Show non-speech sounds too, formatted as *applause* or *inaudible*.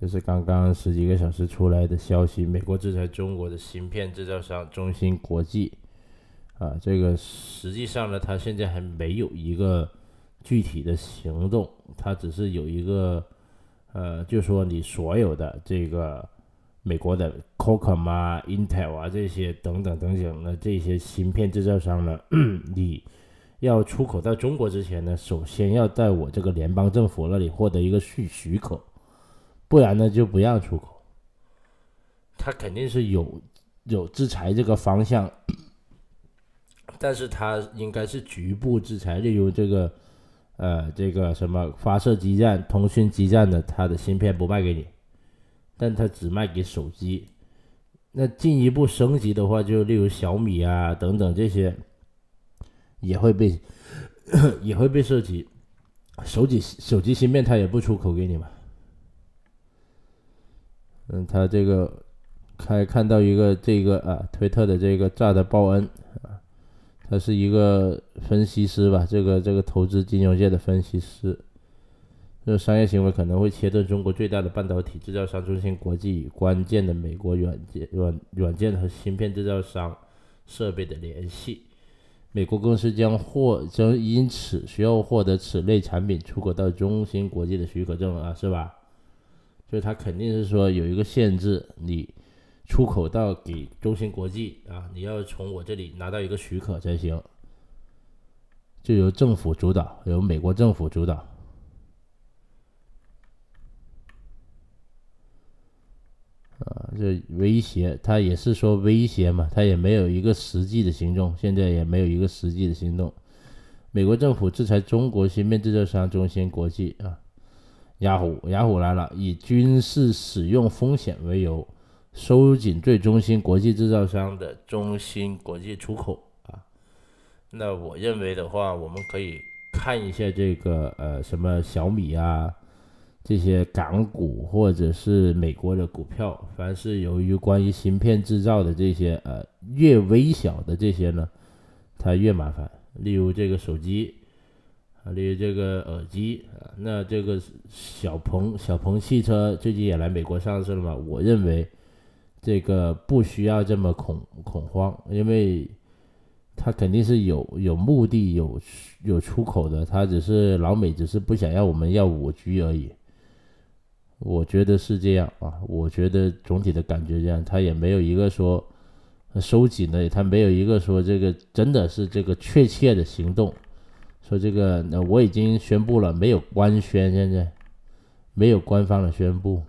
这是刚刚十几个小时出来的消息，美国制裁中国的芯片制造商中芯国际，啊，这个实际上呢，它现在还没有一个具体的行动，它只是有一个，呃，就说你所有的这个美国的 c o c o m 啊、Intel 啊这些等等等等的这些芯片制造商呢，*clears throat* 你要出口到中国之前呢，首先要在我这个联邦政府那里获得一个许许可。不然呢，就不让出口。他肯定是有有制裁这个方向，但是他应该是局部制裁，例如这个呃，这个什么发射基站、通讯基站的，它的芯片不卖给你，但他只卖给手机。那进一步升级的话，就例如小米啊等等这些，也会被 *coughs* 也会被涉及。手机手机芯片，它也不出口给你嘛。嗯，他这个还看到一个这个啊，推特的这个炸的报恩啊，他是一个分析师吧，这个这个投资金融界的分析师，这个商业行为可能会切断中国最大的半导体制造商中芯国际与关键的美国软件软软件和芯片制造商设备的联系，美国公司将获将因此需要获得此类产品出口到中芯国际的许可证啊，是吧？所以，他肯定是说有一个限制，你出口到给中芯国际啊，你要从我这里拿到一个许可才行。就由政府主导，由美国政府主导啊，这威胁他也是说威胁嘛，他也没有一个实际的行动，现在也没有一个实际的行动。美国政府制裁中国芯片制造商中芯国际啊。雅虎，雅虎来了，以军事使用风险为由，收紧对中心国际制造商的中心国际出口啊。那我认为的话，我们可以看一下这个呃，什么小米啊，这些港股或者是美国的股票，凡是由于关于芯片制造的这些呃，越微小的这些呢，它越麻烦。例如这个手机。啊，例如这个耳机啊，那这个小鹏小鹏汽车最近也来美国上市了嘛？我认为这个不需要这么恐恐慌，因为他肯定是有有目的有有出口的，他只是老美只是不想要我们要我居而已。我觉得是这样啊，我觉得总体的感觉这样，他也没有一个说收紧的，他没有一个说这个真的是这个确切的行动。说这个，那我已经宣布了，没有官宣，现在没有官方的宣布。